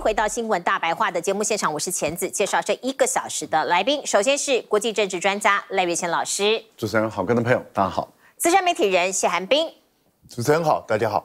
回到新闻大白话的节目现场，我是钳子，介绍这一个小时的来宾。首先是国际政治专家赖月谦老师，主持人好，跟的朋友大家好；资深媒体人谢寒冰，主持人好，大家好。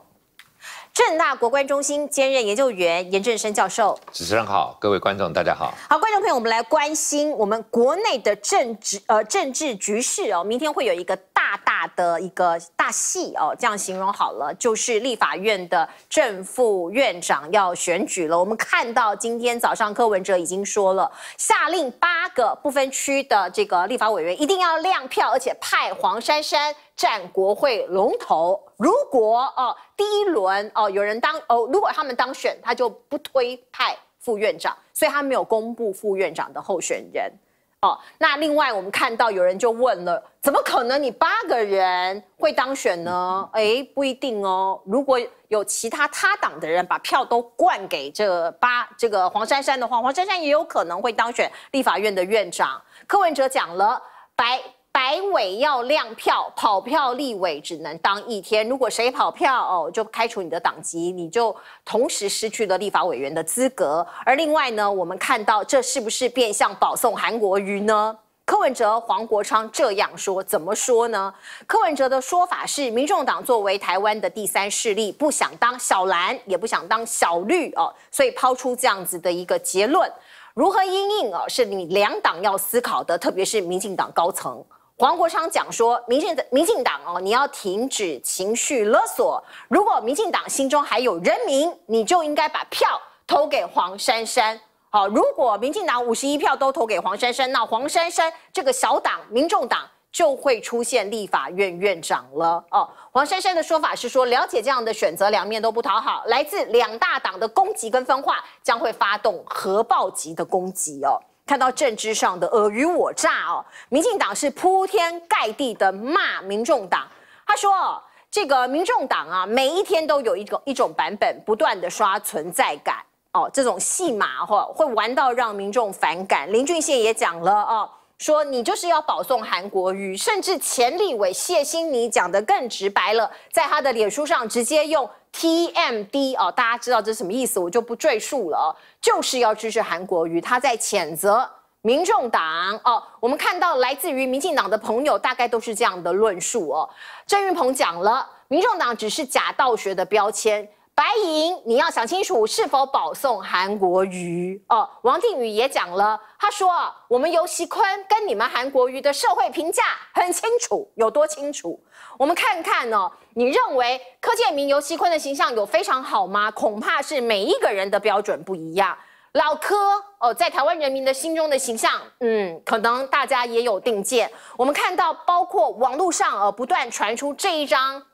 正大国关中心兼任研究员严正生教授，主持人好，各位观众大家好。好，观众朋友，我们来关心我们国内的政治呃政治局势哦。明天会有一个大大的一个大戏哦，这样形容好了，就是立法院的正副院长要选举了。我们看到今天早上柯文哲已经说了，下令八个不分区的这个立法委员一定要亮票，而且派黄珊珊。占国会龙头，如果哦第一轮哦有人当哦，如果他们当选，他就不推派副院长，所以他没有公布副院长的候选人。哦，那另外我们看到有人就问了，怎么可能你八个人会当选呢？哎，不一定哦。如果有其他他党的人把票都灌给这八这个黄珊珊的话，黄珊珊也有可能会当选立法院的院长。柯文哲讲了，白。摆尾要亮票，跑票立委只能当一天。如果谁跑票哦，就开除你的党籍，你就同时失去了立法委员的资格。而另外呢，我们看到这是不是变相保送韩国瑜呢？柯文哲、黄国昌这样说，怎么说呢？柯文哲的说法是，民众党作为台湾的第三势力，不想当小蓝，也不想当小绿哦，所以抛出这样子的一个结论。如何应应哦，是你两党要思考的，特别是民进党高层。黄国昌讲说，民进民进党哦，你要停止情绪勒索。如果民进党心中还有人民，你就应该把票投给黄珊珊。好，如果民进党五十一票都投给黄珊珊，那黄珊珊这个小党民众党就会出现立法院院长了。哦，黄珊珊的说法是说，了解这样的选择两面都不讨好，来自两大党的攻击跟分化将会发动核爆级的攻击哦。看到政治上的尔虞我诈哦，民进党是铺天盖地的骂民众党。他说，这个民众党啊，每一天都有一个一种版本，不断的刷存在感哦，这种戏码哈，会玩到让民众反感。林俊宪也讲了哦，说你就是要保送韩国瑜，甚至前立委谢新妮讲的更直白了，在他的脸书上直接用。TMD 哦，大家知道这是什么意思，我就不赘述了哦，就是要支持韩国瑜，他在谴责民众党哦。我们看到来自于民进党的朋友，大概都是这样的论述哦。郑云鹏讲了，民众党只是假道学的标签。白银，你要想清楚是否保送韩国瑜哦。王定宇也讲了，他说：“我们尤锡坤跟你们韩国瑜的社会评价很清楚，有多清楚？我们看看哦，你认为柯建明、尤锡坤的形象有非常好吗？恐怕是每一个人的标准不一样。老柯哦，在台湾人民的心中的形象，嗯，可能大家也有定见。我们看到，包括网络上呃，不断传出这一张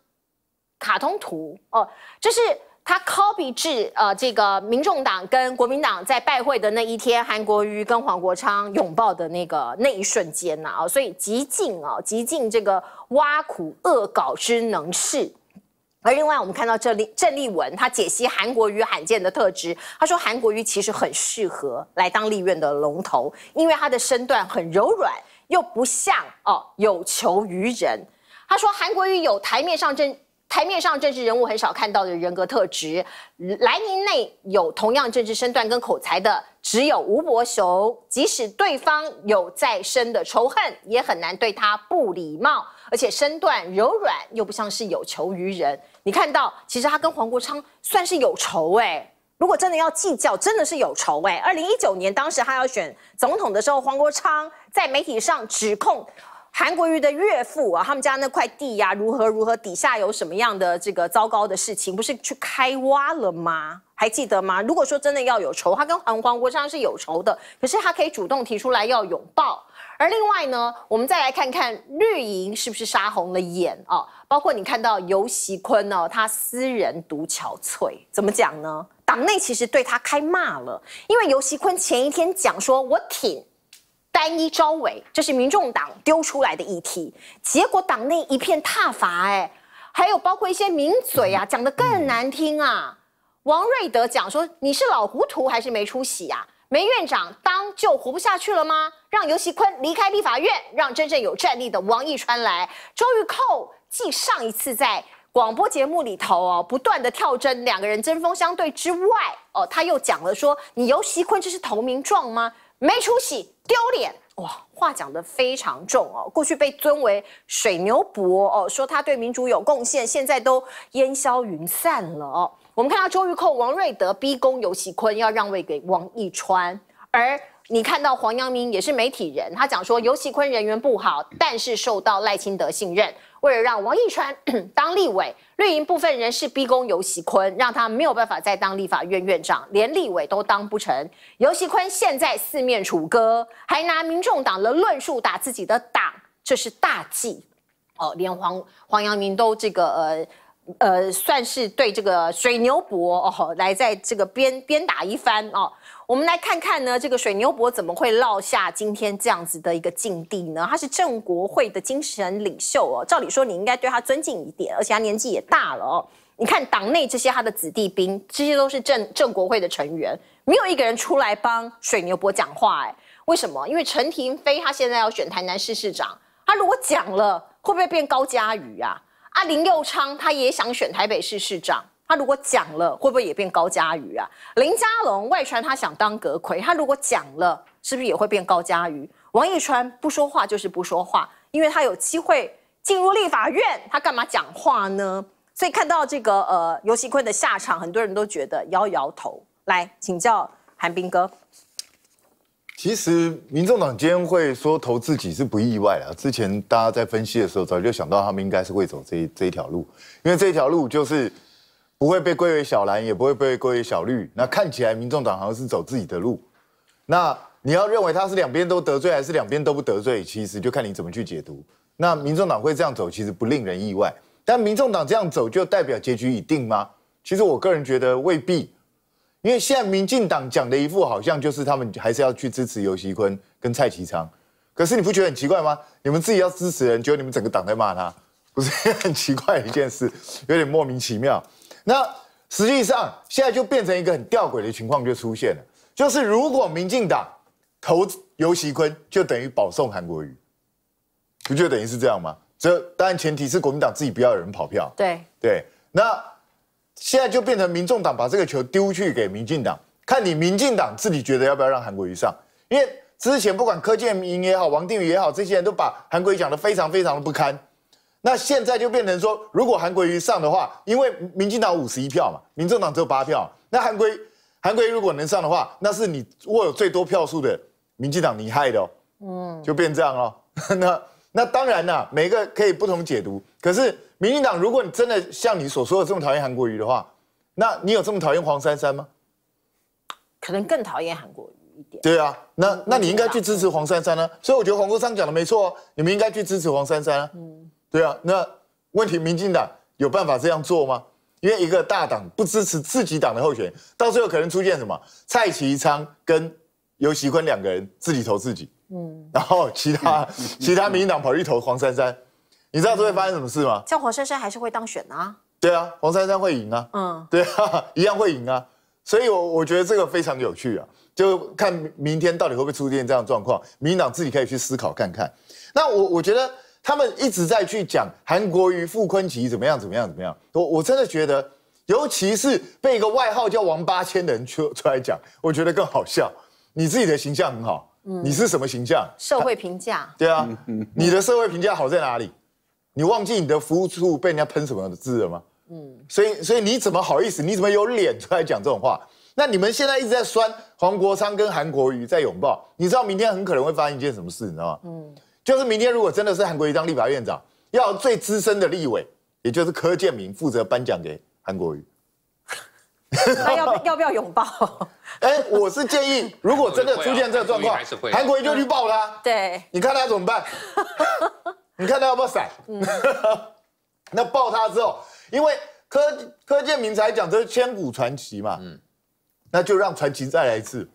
卡通图哦，这是。”他 copy 至呃这个民众党跟国民党在拜会的那一天，韩国瑜跟黄国昌拥抱的那个那一瞬间呐，啊，所以极尽啊极尽这个挖苦恶搞之能事。而另外我们看到郑立郑立文他解析韩国瑜罕见的特质，他说韩国瑜其实很适合来当立院的龙头，因为他的身段很柔软，又不像哦有求于人。他说韩国瑜有台面上正。」台面上政治人物很少看到的人格特质，来年内有同样政治身段跟口才的，只有吴伯雄。即使对方有再深的仇恨，也很难对他不礼貌。而且身段柔软，又不像是有求于人。你看到，其实他跟黄国昌算是有仇哎。如果真的要计较，真的是有仇哎。二零一九年当时他要选总统的时候，黄国昌在媒体上指控。韩国瑜的岳父啊，他们家那块地呀，如何如何，底下有什么样的这个糟糕的事情，不是去开挖了吗？还记得吗？如果说真的要有仇，他跟黄国章是有仇的，可是他可以主动提出来要拥抱。而另外呢，我们再来看看绿营是不是杀红了眼啊？包括你看到尤熙坤呢，他私人独憔悴，怎么讲呢？党内其实对他开骂了，因为尤熙坤前一天讲说，我挺。单一招委，这是民众党丢出来的议题，结果党内一片挞伐。哎，还有包括一些名嘴啊，讲的更难听啊。王瑞德讲说：“你是老糊涂还是没出息呀？梅院长当就活不下去了吗？让尤熙坤离开立法院，让真正有战力的王义川来。”周玉蔻继上一次在广播节目里头哦，不断的跳针，两个人针锋相对之外哦，他又讲了说：“你尤熙坤这是投名状吗？没出息。”丢脸哇！话讲得非常重哦。过去被尊为水牛伯哦，说他对民主有贡献，现在都烟消云散了哦。我们看到周玉蔻、王瑞德逼宫尤喜坤，要让位给王义川。而你看到黄阳明也是媒体人，他讲说尤喜坤人缘不好，但是受到赖清德信任。为了让王义川 当立委，绿营部分人士逼宫游锡坤，让他没有办法再当立法院院长，连立委都当不成。游锡坤现在四面楚歌，还拿民众党的论述打自己的党，这是大忌。哦，连黄黄阳明都这个呃。呃，算是对这个水牛伯哦，来在这个鞭鞭打一番哦。我们来看看呢，这个水牛伯怎么会落下今天这样子的一个境地呢？他是郑国会的精神领袖哦，照理说你应该对他尊敬一点，而且他年纪也大了哦。你看党内这些他的子弟兵，这些都是郑郑国会的成员，没有一个人出来帮水牛伯讲话，哎，为什么？因为陈廷飞他现在要选台南市市长，他如果讲了，会不会变高嘉瑜啊？啊，林佑昌他也想选台北市市长，他如果讲了，会不会也变高嘉瑜啊？林佳龙外传他想当阁魁，他如果讲了，是不是也会变高嘉瑜？王义川不说话就是不说话，因为他有机会进入立法院，他干嘛讲话呢？所以看到这个呃尤锡坤的下场，很多人都觉得摇摇头。来请教韩冰哥。其实，民众党今天会说投自己是不意外啊。之前大家在分析的时候，早就想到他们应该是会走这这一条路，因为这条路就是不会被归为小蓝，也不会被归为小绿。那看起来，民众党好像是走自己的路。那你要认为他是两边都得罪，还是两边都不得罪？其实就看你怎么去解读。那民众党会这样走，其实不令人意外。但民众党这样走，就代表结局已定吗？其实我个人觉得未必。因为现在民进党讲的一副好像就是他们还是要去支持尤熙坤跟蔡其昌，可是你不觉得很奇怪吗？你们自己要支持人，结果你们整个党在骂他，不是很奇怪的一件事，有点莫名其妙。那实际上现在就变成一个很吊诡的情况就出现了，就是如果民进党投尤熙坤，就等于保送韩国瑜，不就等于是这样吗？这当然前提是国民党自己不要有人跑票。对对，那。现在就变成民众党把这个球丢去给民进党看，你民进党自己觉得要不要让韩国瑜上？因为之前不管柯建明也好，王定宇也好，这些人都把韩国瑜讲得非常非常的不堪。那现在就变成说，如果韩国瑜上的话，因为民进党五十一票嘛，民众党只有八票，那韩国韩瑜如果能上的话，那是你握有最多票数的民进党你害的，嗯，就变这样哦。那那当然啦，每个可以不同解读，可是。民进党，如果你真的像你所说的这么讨厌韩国瑜的话，那你有这么讨厌黄珊珊吗？可能更讨厌韩国瑜一点。对啊，那那你应该去支持黄珊珊呢。所以我觉得黄国昌讲的没错你们应该去支持黄珊珊。嗯，对啊，那问题民进党有办法这样做吗？因为一个大党不支持自己党的候选人，到最后可能出现什么？蔡其昌跟尤喜坤两个人自己投自己，嗯，然后其他其他民进党跑去投黄珊珊。你知道都会发生什么事吗？像黄珊珊还是会当选啊？对啊，黄珊珊会赢啊。嗯，对啊，一样会赢啊。所以，我我觉得这个非常有趣啊。就看明天到底会不会出现这样状况，民党自己可以去思考看看。那我我觉得他们一直在去讲韩国瑜、傅昆萁怎么样、怎么样、怎么样。我我真的觉得，尤其是被一个外号叫王八千的人出出来讲，我觉得更好笑。你自己的形象很好，你是什么形象？社会评价。对啊，你的社会评价好在哪里？你忘记你的服务处被人家喷什么字了吗？嗯，所以所以你怎么好意思？你怎么有脸出来讲这种话？那你们现在一直在酸黄国昌跟韩国瑜在拥抱，你知道明天很可能会发生一件什么事，你知道吗？嗯，就是明天如果真的是韩国瑜当立法院长，要最资深的立委，也就是柯建明负责颁奖给韩国瑜，那要要不要拥抱？哎，我是建议，如果真的出现这个状况，韩国瑜就去抱他。对，你看他怎么办？你看他要不要闪？那爆他之后，因为柯柯建明才讲这是千古传奇嘛，那就让传奇再来一次，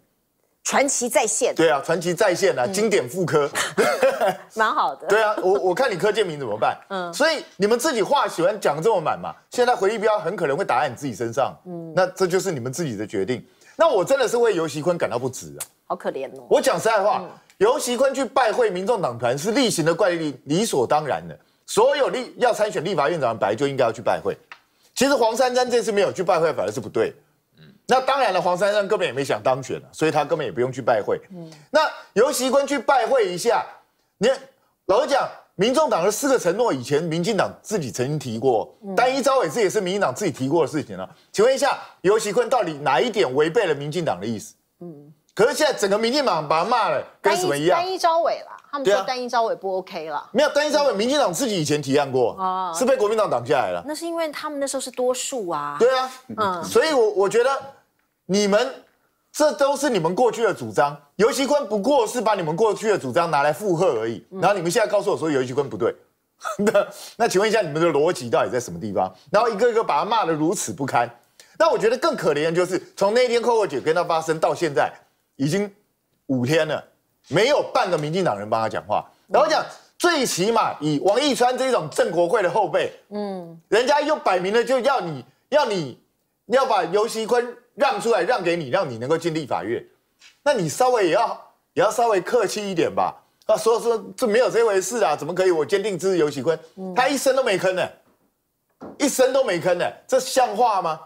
传奇再现。对啊，传奇再现啊，经典复刻，蛮好的。对啊，我我看你柯建明怎么办？嗯，所以你们自己话喜欢讲这么满嘛，现在回忆标很可能会打在你自己身上。嗯，那这就是你们自己的决定。那我真的是为尤戏坤感到不值啊，好可怜哦。我讲实在话。尤喜坤去拜会民众党团是例行的惯例，理所当然的。所有立要参选立法院长的白就应该要去拜会。其实黄珊珊这次没有去拜会，反而是不对。那当然了，黄珊珊根本也没想当选所以他根本也不用去拜会。嗯，那尤喜坤去拜会一下，你老实讲，民众党的四个承诺以前民进党自己曾经提过，单一招委这也是民进党自己提过的事情了。请问一下，尤喜坤到底哪一点违背了民进党的意思？嗯。可是现在整个民进党把他骂了，跟什么一样？单一招尾了，他们说单一招尾不 OK 了。没有单一招尾，民进党自己以前提案过，是被国民党挡下来了。那是因为他们那时候是多数啊。对啊，嗯，所以我我觉得你们这都是你们过去的主张，游戏坤不过是把你们过去的主张拿来附和而已。然后你们现在告诉我说游戏坤不对，那那请问一下你们的逻辑到底在什么地方？然后一个一个把他骂的如此不堪。那我觉得更可怜的就是从那天 Coco 姐跟他发生到现在。已经五天了，没有半个民进党人帮他讲话。然后讲，最起码以王义川这种郑国慧的后辈，嗯，人家又摆明了就要你要你要把游锡坤让出来，让给你，让你能够进立法院。那你稍微也要也要稍微客气一点吧。啊，说说这没有这回事啊，怎么可以？我坚定支持游锡坤，他一声都没吭呢，一声都没吭呢，这像话吗？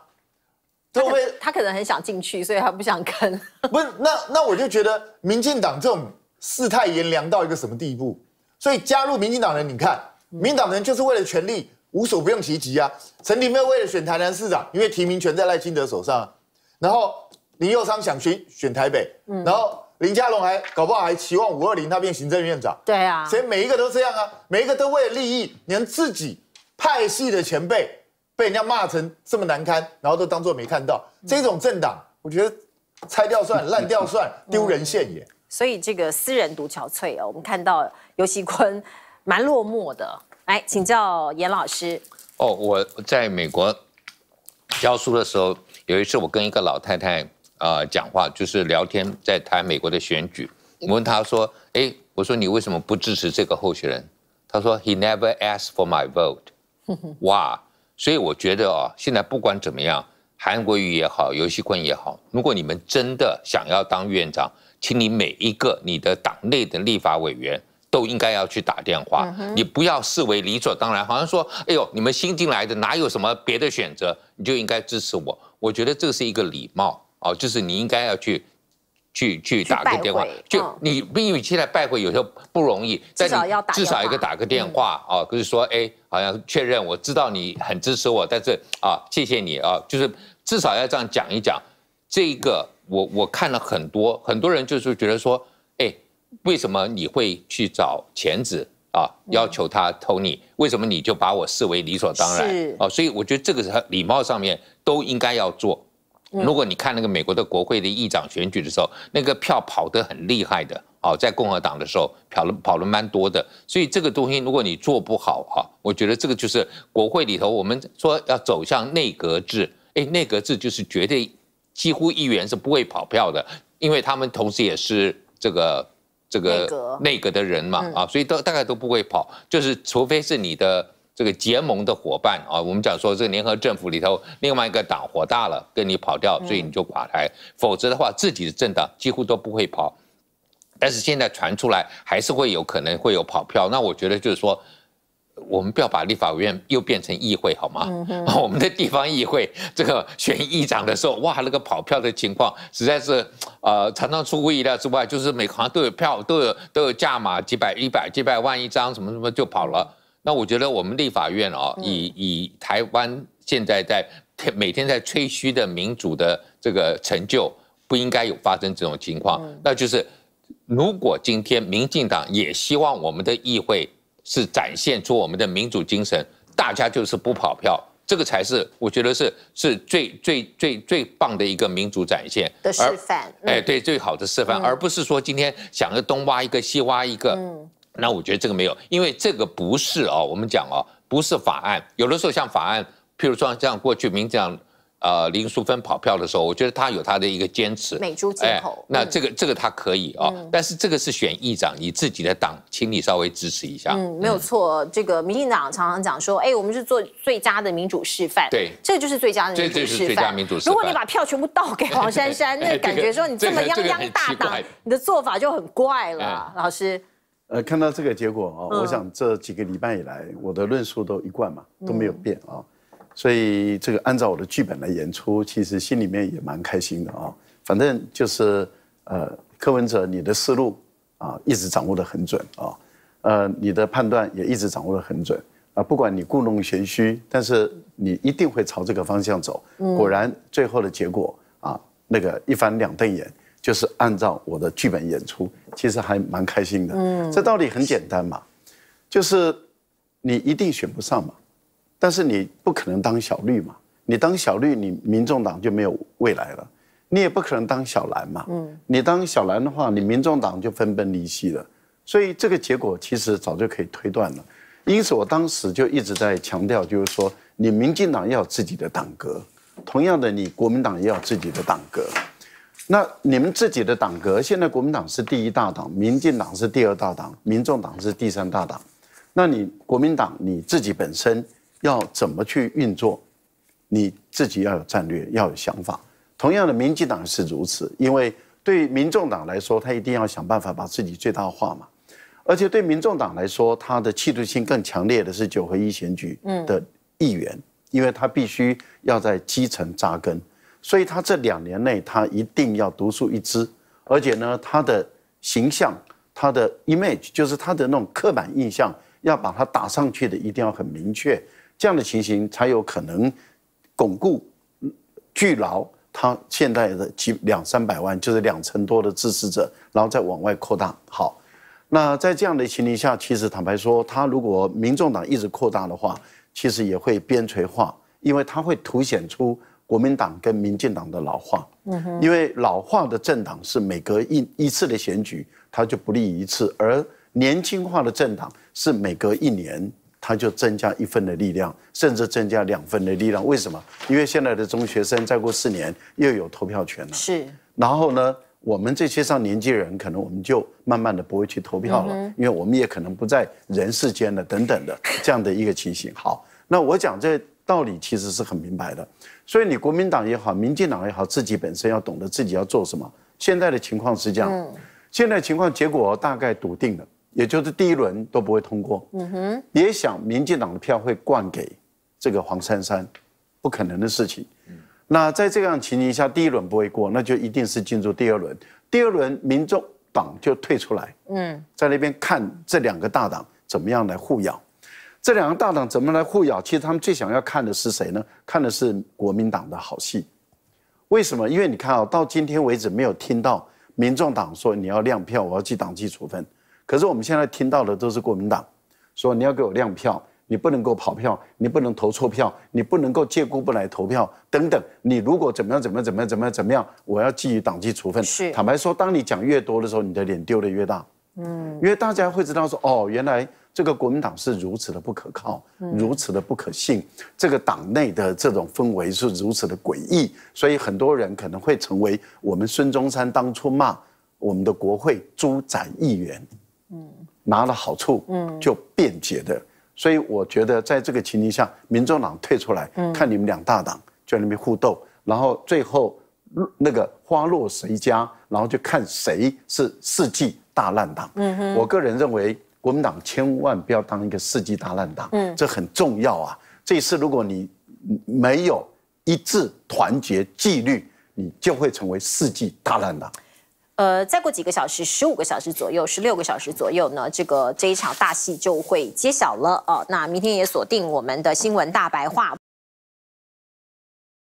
所以他可能很想进去，所以他不想跟。不是，那那我就觉得民进党这种世态炎凉到一个什么地步？所以加入民进党的人，你看，民党人就是为了权力，无所不用其极啊。陈廷妹为了选台南市长，因为提名权在赖清德手上；然后林佑昌想选选台北，然后林佳龙还搞不好还期望五二零他变行政院长。对啊，所以每一个都这样啊，每一个都为了利益，连自己派系的前辈。被人家骂成这么难堪，然后都当作没看到，这种政党，我觉得拆掉算，烂掉算，丢人现眼。所以这个私人独憔悴哦，我们看到尤熙坤蛮落寞的。来，请教严老师。哦，我在美国教书的时候，有一次我跟一个老太太啊讲话，就是聊天，在谈美国的选举。问她说：“哎，我说你为什么不支持这个候选人？”她说：“He never a s k e d for my vote。”哇！所以我觉得啊，现在不管怎么样，韩国瑜也好，游锡坤也好，如果你们真的想要当院长，请你每一个你的党内的立法委员都应该要去打电话，你不要视为理所当然，好像说，哎呦，你们新进来的哪有什么别的选择，你就应该支持我。我觉得这是一个礼貌哦，就是你应该要去。去去打个电话，就你，因为现在拜会有时候不容易，至少要打，至少一个打个电话啊，就是说，哎，好像确认我知道你很支持我，但是啊，谢谢你啊，就是至少要这样讲一讲。这个我我看了很多，很多人就是觉得说，哎，为什么你会去找钳子啊，要求他偷你？为什么你就把我视为理所当然？哦，所以我觉得这个是礼貌上面都应该要做。如果你看那个美国的国会的议长选举的时候，那个票跑得很厉害的哦，在共和党的时候，跑了跑了蛮多的。所以这个东西如果你做不好哈，我觉得这个就是国会里头我们说要走向内阁制，哎，内阁制就是绝对几乎议员是不会跑票的，因为他们同时也是这个这个内阁的人嘛啊，所以都大概都不会跑，就是除非是你的。这个结盟的伙伴啊，我们讲说，这个联合政府里头另外一个党火大了，跟你跑掉，所以你就垮台；否则的话，自己的政党几乎都不会跑。但是现在传出来，还是会有可能会有跑票。那我觉得就是说，我们不要把立法院又变成议会好吗？我们的地方议会这个选议长的时候，哇，那个跑票的情况实在是，呃，常常出乎意料之外，就是每行都有票，都有都有价码，几百、一百、几百万一张，什么什么就跑了。那我觉得我们立法院啊，以以台湾现在在每天在吹嘘的民主的这个成就，不应该有发生这种情况。那就是如果今天民进党也希望我们的议会是展现出我们的民主精神，大家就是不跑票，这个才是我觉得是是最最最最棒的一个民主展现的示范。哎，对，最好的示范，而不是说今天想着东挖一个西挖一个。那我觉得这个没有，因为这个不是哦，我们讲哦，不是法案。有的时候像法案，譬如说像过去民讲，呃，林淑芬跑票的时候，我觉得他有他的一个坚持。美珠进口。那这个这个他可以哦，但是这个是选议长，你自己的党，请你稍微支持一下。嗯，没有错。这个民进党常常讲说，哎，我们是做最佳的民主示范。对，这个就是最佳的民主示范。如果你把票全部倒给黄珊珊，那感觉说你这么泱泱大党，你的做法就很怪了，老师。呃，看到这个结果啊，我想这几个礼拜以来我的论述都一贯嘛都没有变啊，所以这个按照我的剧本来演出，其实心里面也蛮开心的啊。反正就是呃，柯文哲你的思路啊一直掌握的很准啊，呃，你的判断也一直掌握的很准啊。不管你故弄玄虚，但是你一定会朝这个方向走。果然最后的结果啊，那个一翻两瞪眼。就是按照我的剧本演出，其实还蛮开心的。嗯，这道理很简单嘛，就是你一定选不上嘛，但是你不可能当小绿嘛，你当小绿，你民众党就没有未来了。你也不可能当小蓝嘛，嗯，你当小蓝的话，你民众党就分崩离析了。所以这个结果其实早就可以推断了。因此，我当时就一直在强调，就是说，你民进党要有自己的党格，同样的，你国民党也要自己的党格。那你们自己的党格，现在国民党是第一大党，民进党是第二大党，民众党是第三大党。那你国民党你自己本身要怎么去运作？你自己要有战略，要有想法。同样的，民进党是如此，因为对民众党来说，他一定要想办法把自己最大化嘛。而且对民众党来说，他的企图心更强烈的是九合一选举的议员，因为他必须要在基层扎根。所以他这两年内，他一定要独树一帜，而且呢，他的形象、他的 image，就是他的那种刻板印象，要把它打上去的，一定要很明确。这样的情形才有可能巩固、聚牢他现在的几两三百万，就是两成多的支持者，然后再往外扩大。好，那在这样的情形下，其实坦白说，他如果民众党一直扩大的话，其实也会边陲化，因为他会凸显出。国民党跟民进党的老化，嗯，因为老化的政党是每隔一一次的选举，它就不立一次；而年轻化的政党是每隔一年，它就增加一份的力量，甚至增加两份的力量。为什么？因为现在的中学生再过四年又有投票权了，是。然后呢，我们这些上年纪人可能我们就慢慢的不会去投票了，因为我们也可能不在人世间的等等的这样的一个情形。好，那我讲这。道理其实是很明白的，所以你国民党也好，民进党也好，自己本身要懂得自己要做什么。现在的情况是这样，现在情况结果大概笃定了，也就是第一轮都不会通过。嗯哼，也想民进党的票会灌给这个黄珊珊，不可能的事情。那在这样情形下，第一轮不会过，那就一定是进入第二轮。第二轮，民众党就退出来。嗯，在那边看这两个大党怎么样来互咬。这两个大党怎么来互咬？其实他们最想要看的是谁呢？看的是国民党的好戏。为什么？因为你看啊，到今天为止没有听到民众党说你要亮票，我要记党纪处分。可是我们现在听到的都是国民党说你要给我亮票，你不能够跑票，你不能投错票，你不能够借故不来投票等等。你如果怎么样怎么样怎么样怎么样，怎么样，我要记以党纪处分。坦白说，当你讲越多的时候，你的脸丢的越大。嗯，因为大家会知道说哦，原来。这个国民党是如此的不可靠，如此的不可信，这个党内的这种氛围是如此的诡异，所以很多人可能会成为我们孙中山当初骂我们的国会猪仔议员，嗯，拿了好处，嗯，就辩解的。所以我觉得在这个情形下，民众党退出来，看你们两大党在那边互斗，然后最后那个花落谁家，然后就看谁是世纪大烂党。嗯哼，我个人认为。国民党千万不要当一个世纪大烂党，嗯，这很重要啊。这次如果你没有一致团结纪律，你就会成为世纪大烂党。呃，再过几个小时，十五个小时左右，十六个小时左右呢。这个这一场大戏就会揭晓了哦。那明天也锁定我们的新闻大白话。